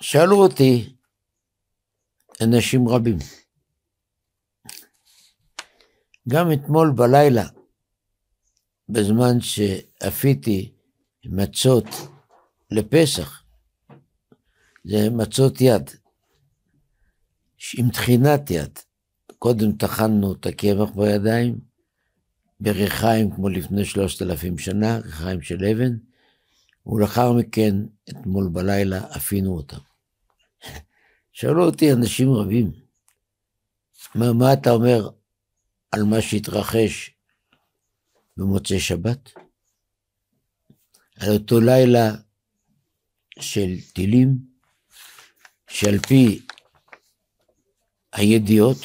שאלו אותי אנשים רבים, גם אתמול בלילה, בזמן שאפיתי מצות לפסח, זה מצות יד, עם תחינת יד. קודם טחנו את הקמח בידיים, בריחיים כמו לפני שלושת אלפים שנה, ריחיים של אבן, ולאחר מכן, אתמול בלילה, אפינו אותם. שאלו אותי אנשים רבים, מה, מה אתה אומר על מה שהתרחש במוצאי שבת? על אותו לילה של טילים, שעל פי הידיעות,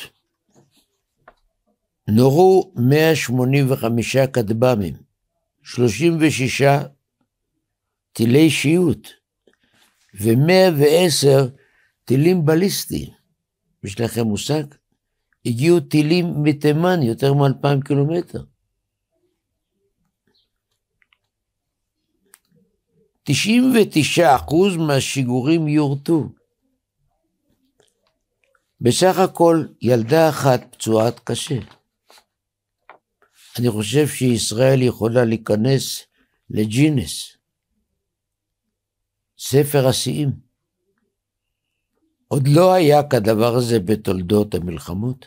נורו 185 כטב"מים, 36 טילי שיוט ו-110 טילים בליסטיים. יש לכם מושג? הגיעו טילים מתימן יותר מאלפיים קילומטר. 99% מהשיגורים יורטו. בסך הכל ילדה אחת פצועת קשה. אני חושב שישראל יכולה להיכנס לג'ינס, ספר השיאים. עוד לא היה כדבר הזה בתולדות המלחמות.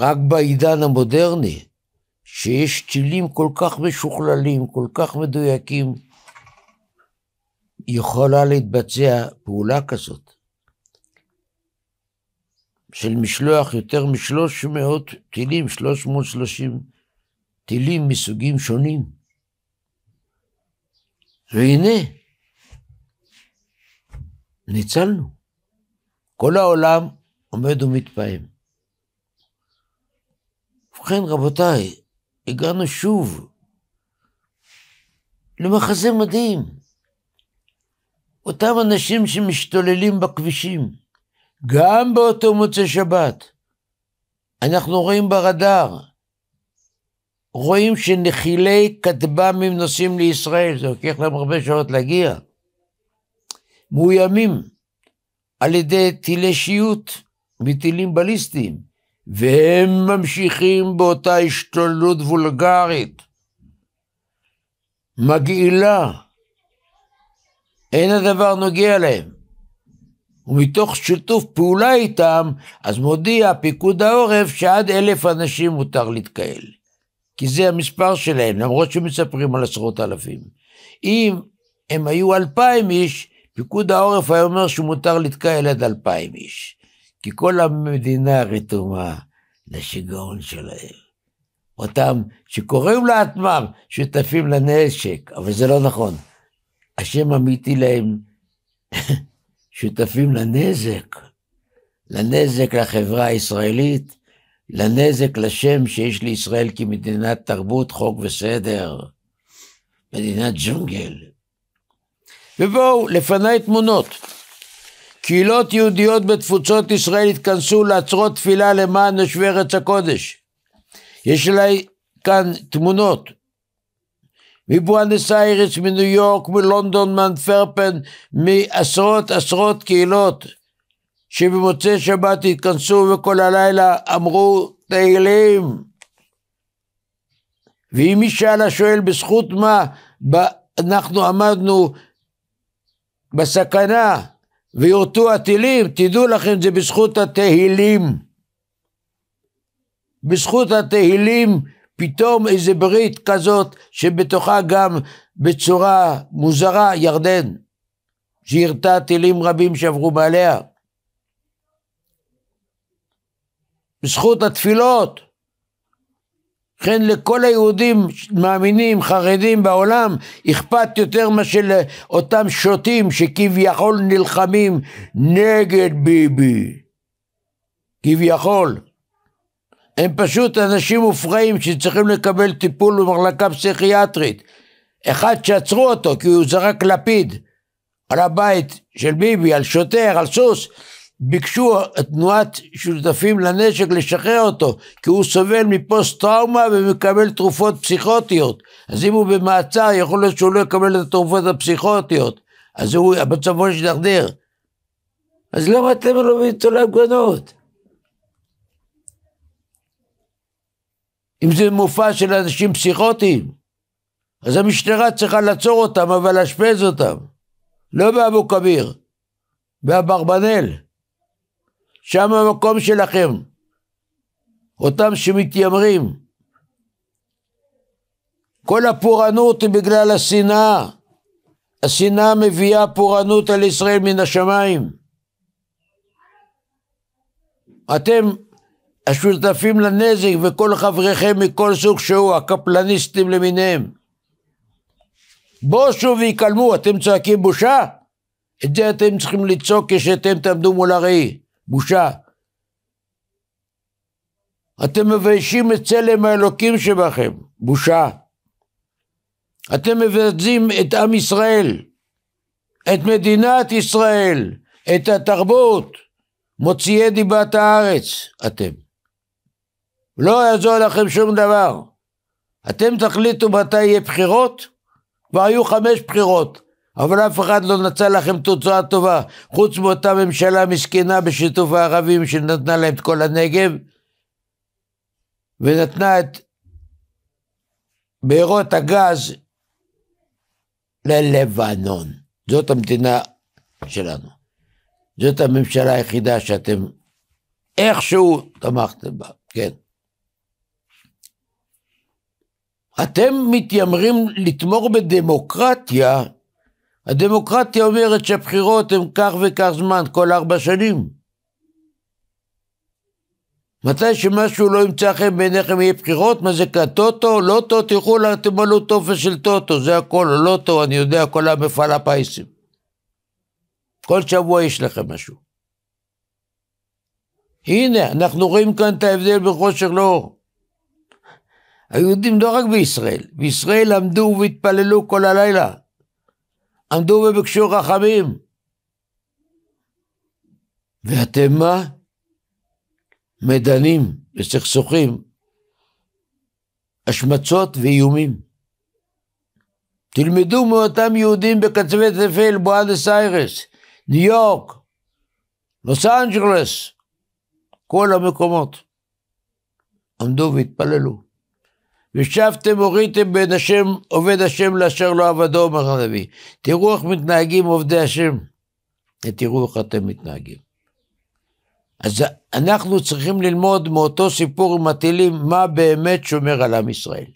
רק בעידן המודרני, שיש טילים כל כך משוכללים, כל כך מדויקים, יכולה להתבצע פעולה כזאת של משלוח יותר משלוש מאות טילים, שלוש מאות שלושים טילים מסוגים שונים. והנה, ניצלנו. כל העולם עומד ומתפעם. ובכן, רבותיי, הגענו שוב למחזה מדהים. אותם אנשים שמשתוללים בכבישים, גם באותו מוצא שבת, אנחנו רואים ברדאר, רואים שנחילי כטב"מים נוסעים לישראל, זה לוקח להם הרבה שעות להגיע. מאוימים על ידי טילי שיוט וטילים בליסטיים, והם ממשיכים באותה השתוללות וולגרית, מגעילה. אין הדבר נוגע להם. ומתוך שיתוף פעולה איתם, אז מודיע פיקוד העורף שעד אלף אנשים מותר להתקהל. כי זה המספר שלהם, למרות שמספרים על עשרות אלפים. אם הם היו אלפיים איש, פיקוד העורף היה אומר שמותר לתקע ילד אלפיים איש, כי כל המדינה רתומה לשיגעון שלהם. אותם שקוראים לעצמם שותפים לנשק, אבל זה לא נכון. השם אמיתי להם שותפים לנזק, לנזק לחברה הישראלית, לנזק לשם שיש לישראל כמדינת תרבות, חוק וסדר, מדינת ג'ונגל. ובואו, לפניי תמונות. קהילות יהודיות בתפוצות ישראל התכנסו לעצרות תפילה למען יושבי ארץ הקודש. יש אליי כאן תמונות. מבואנס איירס, מניו יורק, מלונדון, מאנפרפן, מעשרות עשרות קהילות שבמוצאי שבת התכנסו וכל הלילה אמרו תהילים. ואם מי שאלה שואל בזכות מה אנחנו עמדנו בסכנה ויורטו הטילים, תדעו לכם, זה בזכות התהילים. בזכות התהילים פתאום איזה ברית כזאת שבתוכה גם בצורה מוזרה ירדן, שירתה טילים רבים שעברו מעליה. בזכות התפילות כן, לכל היהודים מאמינים, חרדים בעולם, אכפת יותר מאשר לאותם שוטים שכביכול נלחמים נגד ביבי. כביכול. הם פשוט אנשים מופרעים שצריכים לקבל טיפול במחלקה פסיכיאטרית. אחד שעצרו אותו כי הוא זרק לפיד על הבית של ביבי, על שוטר, על סוס, ביקשו תנועת שותפים לנשק לשחרר אותו, כי הוא סובל מפוסט טראומה ומקבל תרופות פסיכוטיות. אז אם הוא במעצר, יכול להיות שהוא לא יקבל את התרופות הפסיכוטיות. אז הוא, מצבו ישדרדר. אז לא למה אתם לא מביאים אותו להפגנות? אם זה מופע של אנשים פסיכוטיים, אז המשטרה צריכה לעצור אותם, אבל לאשפז אותם. לא באבו כביר, באברבנאל. שם המקום שלכם. אותם שמתיימרים. כל הפורענות היא בגלל השנאה. השנאה מביאה פורענות על ישראל מן השמיים. אתם השותפים לנזק וכל חבריכם מכל סוג שהוא, הקפלניסטים למיניהם. בושו ויקלמו, אתם צועקים בושה? את זה אתם צריכים לצעוק כשאתם תעמדו מול הראי. בושה. אתם מביישים את צלם האלוקים שבכם, בושה. אתם מבזים את עם ישראל, את מדינת ישראל, את התרבות, מוציאי דיבת הארץ אתם. לא יעזור לכם שום דבר. אתם תחליטו מתי יהיה בחירות? כבר היו חמש בחירות. אבל אף אחד לא נצא לכם תוצאה טובה, חוץ מאותה ממשלה מסכנה בשיתוף הערבים שנתנה להם את כל הנגב, ונתנה את בארות הגז ללבנון. זאת המדינה שלנו. זאת הממשלה היחידה שאתם איכשהו תמכתם בה, כן. אתם מתיימרים לתמור בדמוקרטיה, הדמוקרטיה אומרת שהבחירות הן כך וכך זמן, כל ארבע שנים. מתי שמשהו לא ימצא חן בעיניכם יהיה בחירות, מה זה כאן, טוטו, לוטו, לא תלכו, תמלאו טופס של טוטו, זה הכל, לוטו, לא אני יודע, כל המפעל הפייסים. כל שבוע יש לכם משהו. הנה, אנחנו רואים כאן את ההבדל בין חושך לאור. היהודים לא רק בישראל, בישראל עמדו והתפללו כל הלילה. עמדו וביקשו רחמים. ואתם מה? מדנים וסכסוכים, השמצות ואיומים. תלמדו מאותם יהודים בקצווי תפל, בואנס איירס, ניו יורק, לוס אנג'לס, כל המקומות. עמדו והתפללו. ושבתם הוריתם בין השם, עובד השם לאשר לא עבדו, אומר הנביא. תראו איך מתנהגים עובדי השם, ותראו איך אתם מתנהגים. אז אנחנו צריכים ללמוד מאותו סיפור עם הטילים, מה באמת שומר על עם ישראל.